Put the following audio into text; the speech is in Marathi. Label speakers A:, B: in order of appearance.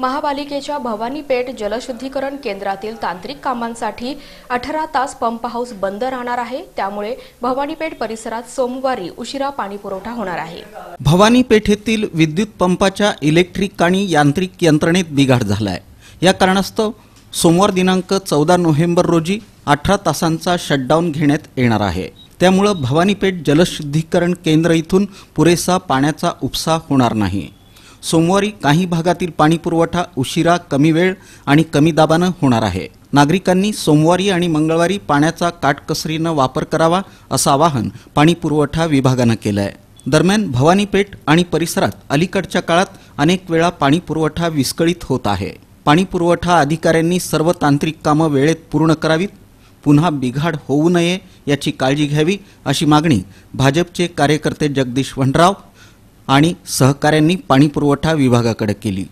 A: महापालिकेच्या भवानीपेठ जलशुद्धीकरण केंद्रातील तांत्रिक कामांसाठी अठरा तास पंप हाऊस बंद राहणार आहे त्यामुळे भवानीपेठ परिसरात सोमवारी उशिरा पाणीपुरवठा होणार आहे
B: भवानीपेठेतील येथील विद्युत पंपाच्या इलेक्ट्रिक आणि यांत्रिक यंत्रणेत बिघाड झाला आहे या कारणास्तव सोमवार दिनांक चौदा नोव्हेंबर रोजी अठरा तासांचा शटडाऊन घेण्यात येणार आहे त्यामुळं भवानीपेठ जलशुद्धीकरण केंद्र इथून पुरेसा पाण्याचा उपसा होणार नाही सोमवारी काही भागातील पाणी पुरवठा उशिरा कमी वेळ आणि कमी दाबानं होणार आहे नागरिकांनी सोमवारी आणि मंगळवारी पाण्याचा काटकसरीनं वापर करावा असं आवाहन पाणी पुरवठा विभागानं केलं आहे दरम्यान भवानीपेठ आणि परिसरात अलीकडच्या काळात अनेक वेळा पाणी पुरवठा विस्कळीत होत आहे पाणी पुरवठा अधिकाऱ्यांनी सर्व तांत्रिक कामं वेळेत पूर्ण करावीत पुन्हा बिघाड होऊ नये याची काळजी घ्यावी अशी मागणी भाजपचे कार्यकर्ते जगदीश भंडराव आणि सहकाऱ्यांनी पाणीपुरवठा विभागाकडे केली